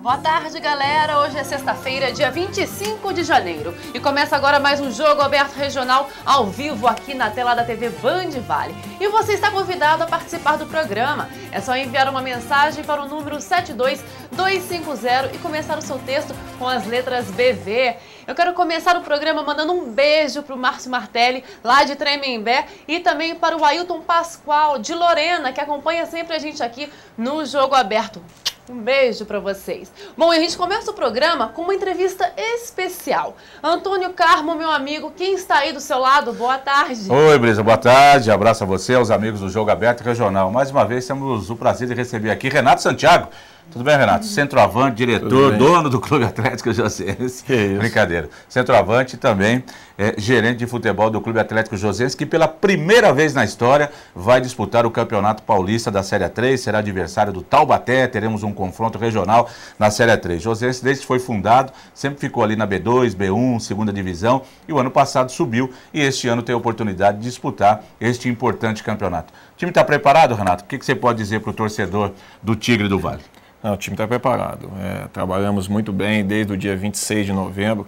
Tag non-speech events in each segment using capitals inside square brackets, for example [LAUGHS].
Boa tarde, galera. Hoje é sexta-feira, dia 25 de janeiro. E começa agora mais um Jogo Aberto Regional ao vivo aqui na tela da TV Band Vale. E você está convidado a participar do programa. É só enviar uma mensagem para o número 72250 e começar o seu texto com as letras BV. Eu quero começar o programa mandando um beijo para o Márcio Martelli, lá de Tremembé, e também para o Ailton Pascoal, de Lorena, que acompanha sempre a gente aqui no Jogo Aberto. Um beijo para vocês. Bom, e a gente começa o programa com uma entrevista especial. Antônio Carmo, meu amigo, quem está aí do seu lado? Boa tarde. Oi, Brisa, boa tarde. Abraço a você, aos amigos do Jogo Aberto Regional. Mais uma vez temos o prazer de receber aqui Renato Santiago, tudo bem, Renato? Centroavante, diretor, dono do Clube Atlético Josense. Que isso. Brincadeira. Centroavante também é, gerente de futebol do Clube Atlético Josense, que pela primeira vez na história vai disputar o Campeonato Paulista da Série 3, será adversário do Taubaté, teremos um confronto regional na Série 3. Josense, desde que foi fundado, sempre ficou ali na B2, B1, segunda divisão, e o ano passado subiu, e este ano tem a oportunidade de disputar este importante campeonato. O time está preparado, Renato? O que, que você pode dizer para o torcedor do Tigre do Vale? Não, o time está preparado. É, trabalhamos muito bem desde o dia 26 de novembro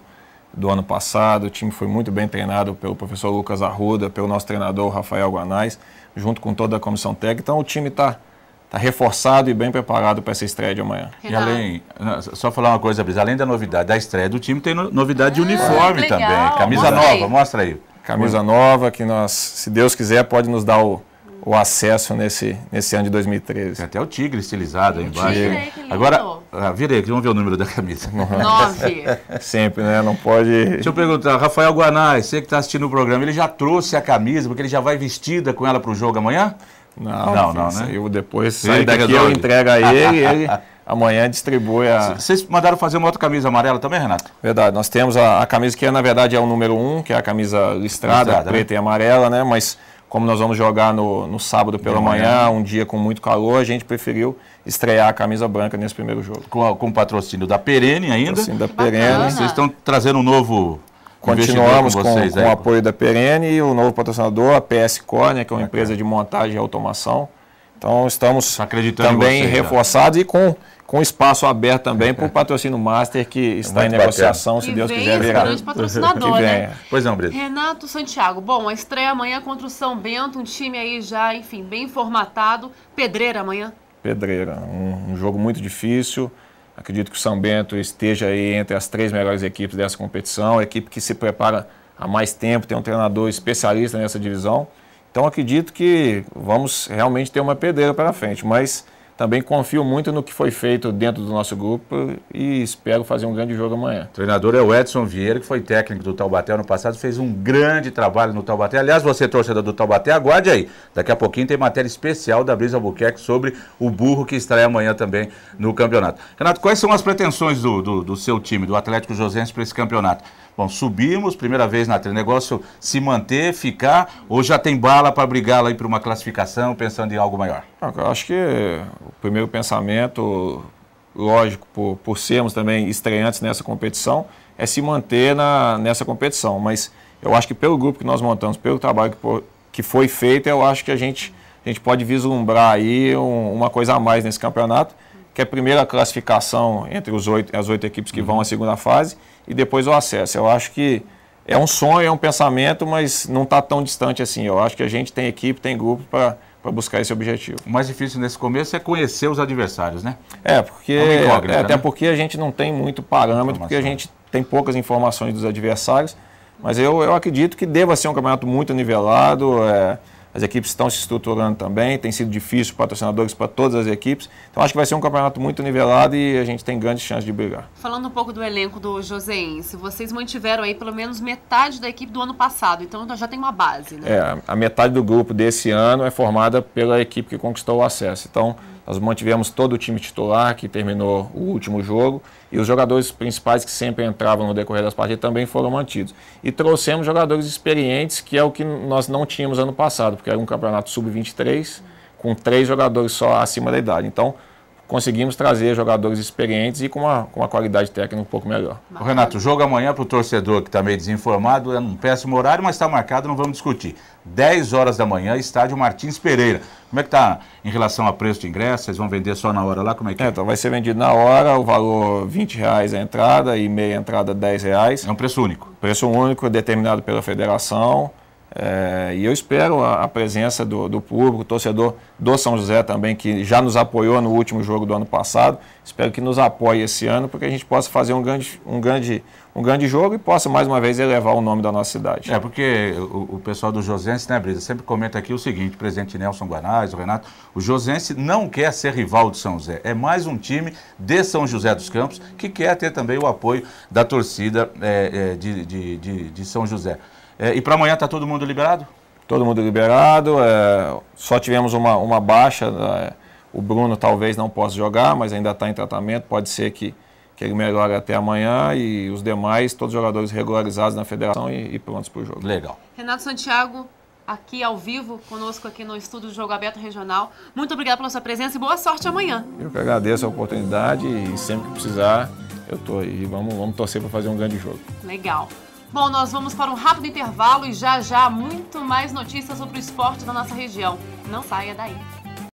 do ano passado. O time foi muito bem treinado pelo professor Lucas Arruda, pelo nosso treinador Rafael Guanais, junto com toda a comissão técnica. Então o time está tá reforçado e bem preparado para essa estreia de amanhã. Renato. E além, só falar uma coisa, Brisa, além da novidade da estreia do time, tem novidade de ah, uniforme ah, também. Camisa mostra nova, aí. mostra aí. Camisa nova que nós, se Deus quiser, pode nos dar o o acesso nesse, nesse ano de 2013. Tem até o tigre estilizado aí embaixo. Tigre, Agora, ah, virei aqui, vamos ver o número da camisa. Nove. [LAUGHS] Sempre, né? Não pode... Deixa eu perguntar, Rafael Guanais, você que está assistindo o programa, ele já trouxe a camisa, porque ele já vai vestida com ela para o jogo amanhã? Não, não, não né? Eu depois saio daqui, resolve. eu entrego a ele e ele [LAUGHS] amanhã distribui a... Vocês mandaram fazer uma outra camisa amarela também, Renato? Verdade, nós temos a, a camisa que é, na verdade é o número um, que é a camisa listrada, listrada né? preta né? e amarela, né? Mas como nós vamos jogar no, no sábado pela manhã, manhã, um dia com muito calor, a gente preferiu estrear a camisa branca nesse primeiro jogo. Com, com patrocínio da Perene ainda. Patrocínio da Perene. Vocês estão trazendo um novo. Continuamos com, vocês, com, com o né? apoio da Perene e o novo patrocinador, a PS Corner, que é uma empresa de montagem e automação. Então estamos também vocês, né? reforçados né? e com com espaço aberto também para o é. patrocínio Master que está Muito em negociação, bacana. se e Deus quiser virar. grande patrocinador, que né? Pois não, Brito. Renato Santiago, bom, a estreia amanhã contra o São Bento, um time aí já, enfim, bem formatado. Pedreira amanhã? Pedreira, um, um jogo muito difícil. Acredito que o São Bento esteja aí entre as três melhores equipes dessa competição, é equipe que se prepara há mais tempo, tem um treinador especialista nessa divisão. Então acredito que vamos realmente ter uma pedreira para frente, mas também confio muito no que foi feito dentro do nosso grupo e espero fazer um grande jogo amanhã. O treinador é o Edson Vieira, que foi técnico do Taubaté ano passado, fez um grande trabalho no Taubaté. Aliás, você torcedor do Taubaté, aguarde aí. Daqui a pouquinho tem matéria especial da Brisa Albuquerque sobre o burro que estreia amanhã também no campeonato. Renato, quais são as pretensões do, do, do seu time, do Atlético Josense, para esse campeonato? Bom, subimos, primeira vez na trilha. Negócio se manter, ficar, ou já tem bala para brigar lá para uma classificação, pensando em algo maior? Ah, eu acho que o primeiro pensamento, lógico, por, por sermos também estreantes nessa competição, é se manter na, nessa competição. Mas eu acho que pelo grupo que nós montamos, pelo trabalho que, que foi feito, eu acho que a gente, a gente pode vislumbrar aí um, uma coisa a mais nesse campeonato que é a primeira classificação entre os oito, as oito equipes que uhum. vão à segunda fase e depois o acesso. Eu acho que é um sonho, é um pensamento, mas não está tão distante assim. Eu acho que a gente tem equipe, tem grupo para para buscar esse objetivo. O mais difícil nesse começo é conhecer os adversários, né? É, porque é, é até né? porque a gente não tem muito parâmetro, porque a gente tem poucas informações dos adversários, mas eu, eu acredito que deva ser um campeonato muito nivelado. É, as equipes estão se estruturando também, tem sido difícil patrocinadores para todas as equipes. Então acho que vai ser um campeonato muito nivelado e a gente tem grandes chances de brigar. Falando um pouco do elenco do Joseense, vocês mantiveram aí pelo menos metade da equipe do ano passado, então já tem uma base, né? É, a metade do grupo desse ano é formada pela equipe que conquistou o acesso. Então, nós mantivemos todo o time titular que terminou o último jogo e os jogadores principais que sempre entravam no decorrer das partidas também foram mantidos. E trouxemos jogadores experientes, que é o que nós não tínhamos ano passado, porque era um campeonato sub-23 com três jogadores só acima da idade. Então, conseguimos trazer jogadores experientes e com uma, com uma qualidade técnica um pouco melhor. Renato Renato, jogo amanhã para o torcedor que está meio desinformado, é um péssimo horário, mas está marcado, não vamos discutir. 10 horas da manhã, estádio Martins Pereira. Como é que está em relação a preço de ingresso? Vocês vão vender só na hora lá? Como é que é? é? Então, vai ser vendido na hora, o valor 20 reais a entrada e meia entrada 10 reais. É um preço único? Preço único, determinado pela federação. É, e eu espero a, a presença do, do, público, torcedor do São José também, que já nos apoiou no último jogo do ano passado. Espero que nos apoie esse ano, porque a gente possa fazer um grande, um grande, um grande jogo e possa mais uma vez elevar o nome da nossa cidade. É, porque o, o pessoal do Josense, né, Brisa, sempre comenta aqui o seguinte: o presidente Nelson Guanais, o Renato, o Josense não quer ser rival do São José. É mais um time de São José dos Campos que quer ter também o apoio da torcida é, é, de, de, de, de São José. É, e para amanhã está todo mundo liberado? Todo mundo liberado. É, só tivemos uma, uma baixa. É, o Bruno talvez não possa jogar, mas ainda está em tratamento. Pode ser que, que ele melhore até amanhã. E os demais, todos jogadores regularizados na federação e, e prontos para o jogo. Legal. Renato Santiago, aqui ao vivo, conosco aqui no Estúdio do Jogo Aberto Regional. Muito obrigado pela sua presença e boa sorte amanhã. Eu que agradeço a oportunidade e sempre que precisar, eu estou aí. Vamos, vamos torcer para fazer um grande jogo. Legal. Bom, nós vamos para um rápido intervalo e já já muito mais notícias sobre o esporte da nossa região. Não saia daí.